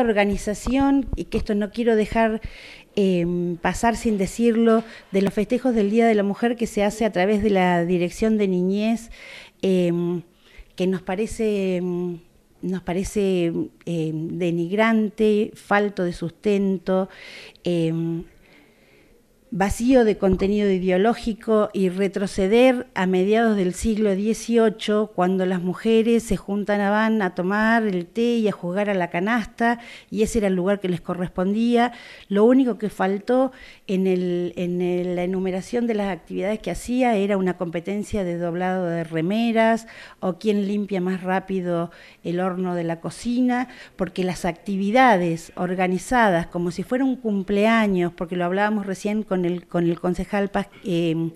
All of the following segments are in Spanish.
organización, y que esto no quiero dejar em, pasar sin decirlo, de los festejos del Día de la Mujer que se hace a través de la Dirección de Niñez, em, que nos parece, em, nos parece denigrante, falto de sustento vacío de contenido ideológico y retroceder a mediados del siglo XVIII, cuando las mujeres se juntan a a tomar el té y a jugar a la canasta, y ese era el lugar que les correspondía. Lo único que faltó en, el, en la enumeración de las actividades que hacía era una competencia de doblado de remeras o quién limpia más rápido el horno de la cocina, porque las actividades organizadas como si fuera un cumpleaños, porque lo hablábamos recién con con el concejal em,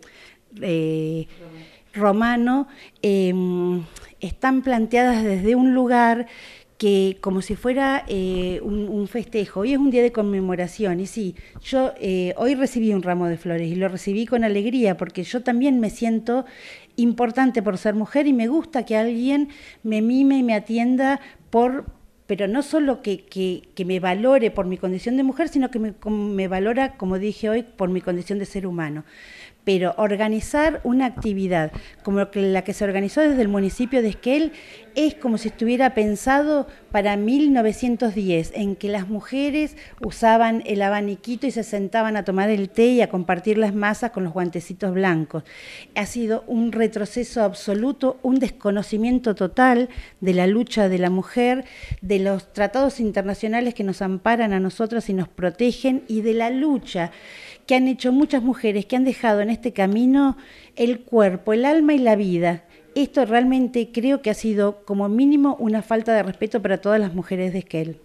eh, romano, em, están planteadas desde un lugar que como si fuera eh, un, festejo. Hoy es un día de conmemoración y sí, yo eh, hoy recibí un ramo de flores y lo recibí con alegría porque yo también me siento importante por ser mujer y me gusta que alguien me mime y me atienda por pero no solo que, me valore por mi condición de mujer, sino que me, me valora, como dije hoy, por mi condición de ser humano pero organizar una actividad como la que se organizó desde el municipio de Esquel es como si estuviera pensado para 1910, en que las mujeres usaban el abaniquito y se sentaban a tomar el té y a compartir las masas con los guantecitos blancos. Ha sido un retroceso absoluto, un desconocimiento total de la lucha de la mujer, de los tratados internacionales que nos amparan a nosotros y nos protegen y de la lucha que han hecho muchas mujeres que han dejado en este este camino el cuerpo, el alma y la vida. Esto realmente creo que ha sido como mínimo una falta de respeto para todas las mujeres de Esquel.